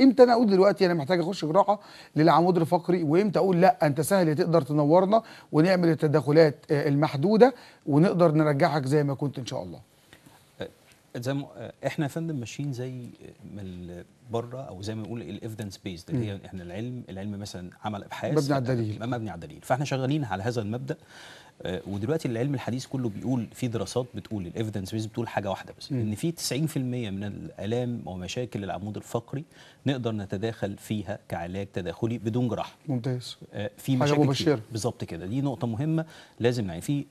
امتى انا اقول دلوقتي انا محتاج اخش جراحه للعمود الفقري وامتى اقول لا انت سهل تقدر تنورنا ونعمل التدخلات آه، المحدوده ونقدر نرجعك زي ما كنت ان شاء الله آه، زي ما آه، احنا يا فندم ماشيين زي ما بره او زي ما بنقول الايفيدنس بيزد اللي هي احنا العلم العلم مثلا عمل ابحاث مبني على الدليل مبني على الدليل فاحنا شغالين على هذا المبدا آه، ودلوقتي العلم الحديث كله بيقول في دراسات بتقول الايفيدنس بيز بتقول حاجه واحده بس ان في 90% من الالام ومشاكل العمود الفقري نقدر نتداخل فيها كعلاج تداخلي بدون جراحه ممتاز آه، في مشاكل بالظبط كده دي نقطه مهمه لازم يعني في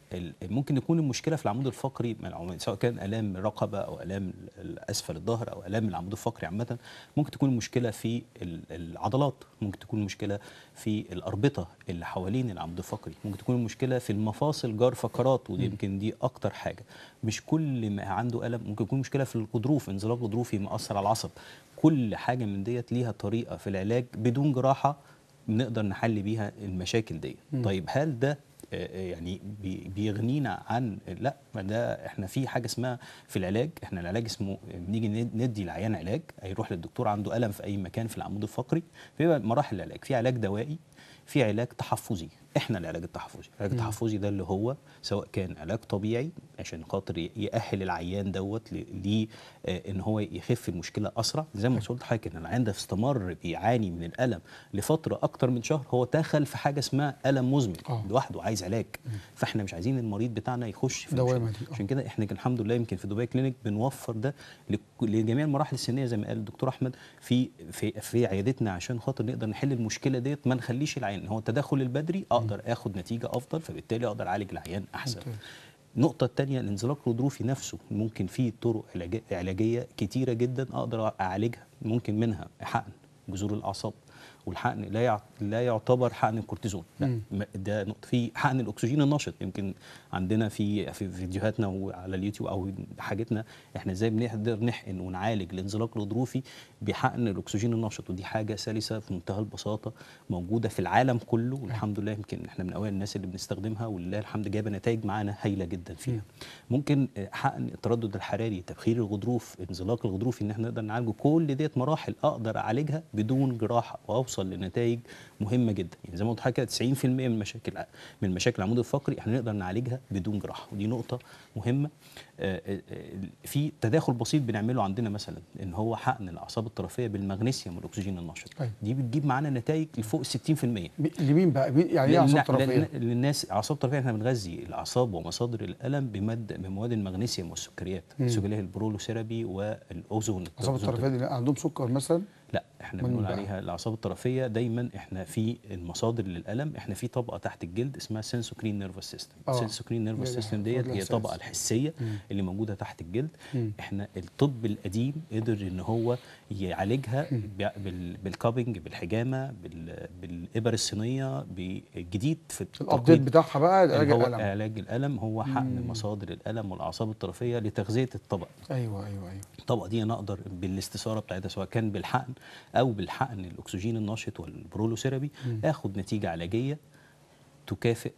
ممكن يكون المشكله في العمود الفقري سواء كان الام الرقبه او الام اسفل الظهر او الام العمود الفقري عامه ممكن تكون المشكله في العضلات ممكن تكون المشكله في الاربطه اللي حوالين العمود الفقري ممكن تكون المشكله في المفاصل مفاصل جار فقرات ودي يمكن دي اكتر حاجه مش كل ما عنده الم ممكن يكون مشكله في الغضروف انزلاق غضروفي مأثر على العصب كل حاجه من ديت ليها طريقه في العلاج بدون جراحه نقدر نحل بيها المشاكل دي مم. طيب هل ده آه، آه، يعني بيغنينا عن لا ما ده احنا في حاجه اسمها في العلاج احنا العلاج اسمه بنيجي ندي العيان علاج هيروح للدكتور عنده الم في اي مكان في العمود الفقري في مراحل العلاج في علاج دوائي في علاج تحفظي احنا العلاج التحفظي العلاج التحفظي ده اللي هو سواء كان علاج طبيعي عشان خاطر يأهل العيان دوت ل آه، ان هو يخف المشكله اسرع زي ما قلت لحضرتك ان العيان ده استمر بيعاني من الالم لفتره اكتر من شهر هو دخل في حاجه اسمها الم مزمن آه. لوحده عايز علاج فاحنا مش عايزين المريض بتاعنا يخش في دوامه آه. عشان كده احنا الحمد لله يمكن في دبي كلينيك بنوفر ده لجميع المراحل السنيه زي ما قال الدكتور احمد في في في عيادتنا عشان خاطر نقدر نحل المشكله ديت ما نخليش تفتيش العيان هو التدخل البدري اقدر اخد نتيجه افضل فبالتالي اقدر اعالج العيان احسن النقطة الثانية الانزلاق الغضروفي نفسه ممكن فيه طرق علاجية كتيرة جدا أقدر أعالجها ممكن منها حقن جذور الأعصاب والحقن لا لا يعتبر حقن الكورتيزون لا ده في حقن الاكسجين النشط يمكن عندنا في في فيديوهاتنا وعلى اليوتيوب او حاجتنا احنا ازاي بنقدر نحقن ونعالج الانزلاق الغضروفي بحقن الاكسجين النشط ودي حاجه سلسه في منتهى البساطه موجوده في العالم كله والحمد لله يمكن احنا من اوائل الناس اللي بنستخدمها ولله الحمد جايبه نتائج معانا هايله جدا فيها ممكن آه، حقن التردد الحراري تبخير الغضروف انزلاق الغضروفي ان احنا نقدر نعالجه كل ديت مراحل اقدر اعالجها بدون جراحه واوصل نوصل لنتائج مهمه جدا يعني زي ما قلت حضرتك 90% من مشاكل من مشاكل العمود الفقري احنا نقدر نعالجها بدون جراحه ودي نقطه مهمه آه، آه، آه، في تداخل بسيط بنعمله عندنا مثلا ان هو حقن الاعصاب الطرفيه بالمغنيسيوم والاكسجين النشط طيب. دي بتجيب معانا نتائج لفوق 60% لمين بقى يعني ايه اعصاب طرفيه للناس اعصاب طرفيه احنا بنغذي الاعصاب ومصادر الالم بمد بمواد المغنيسيوم والسكريات سكريات البرولوثيرابي والاوزون اعصاب الطرفيه دي عندهم سكر مثلا لا احنا بنقول عليها الاعصاب الطرفيه دايما احنا في المصادر للالم احنا في طبقه تحت الجلد اسمها سنسوكرين نيرفس سيستم السنسوكرين نيرفس سيستم ديت هي الطبقه الحسيه مم. اللي موجوده تحت الجلد مم. احنا الطب القديم قدر ان هو يعالجها بالكابنج بالحجامه بالابر الصينيه بالجديد في الابديت بتاعها بقى علاج الالم علاج الالم هو حقن مصادر الالم والاعصاب الطرفيه لتغذيه الطبق ايوه ايوه ايوه الطبقه دي انا اقدر بالاستثاره بتاعتها سواء كان بالحقن او بالحقن الاكسجين النشط والبرولوثيرابي اخد نتيجه علاجيه تكافئ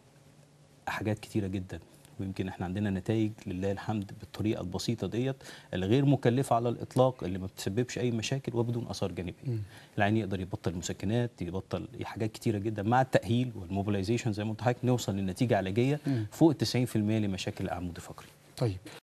حاجات كتيره جدا ويمكن احنا عندنا نتائج لله الحمد بالطريقه البسيطه ديت الغير مكلفه على الاطلاق اللي ما بتسببش اي مشاكل وبدون اثار جانبيه. العين يقدر يبطل مسكنات، يبطل حاجات كتيره جدا مع التاهيل والموبلايزيشن زي ما قلت لحضرتك نوصل لنتيجه علاجيه مم. فوق 90% لمشاكل العمود الفقري. طيب